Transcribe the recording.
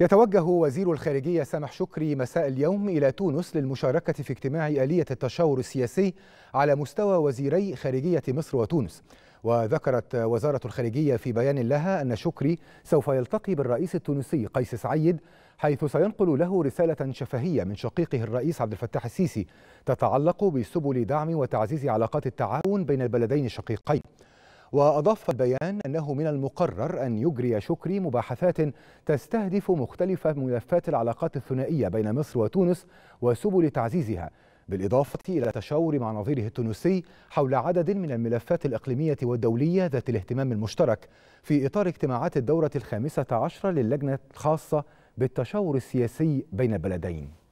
يتوجه وزير الخارجية سامح شكري مساء اليوم إلى تونس للمشاركة في اجتماع آلية التشاور السياسي على مستوى وزيري خارجية مصر وتونس وذكرت وزارة الخارجية في بيان لها أن شكري سوف يلتقي بالرئيس التونسي قيس سعيد حيث سينقل له رسالة شفهية من شقيقه الرئيس عبد الفتاح السيسي تتعلق بسبل دعم وتعزيز علاقات التعاون بين البلدين الشقيقين وأضاف البيان أنه من المقرر أن يجري شكري مباحثات تستهدف مختلف ملفات العلاقات الثنائية بين مصر وتونس وسبل تعزيزها بالإضافة إلى تشاور مع نظيره التونسي حول عدد من الملفات الإقليمية والدولية ذات الاهتمام المشترك في إطار اجتماعات الدورة الخامسة عشرة للجنة الخاصة بالتشاور السياسي بين البلدين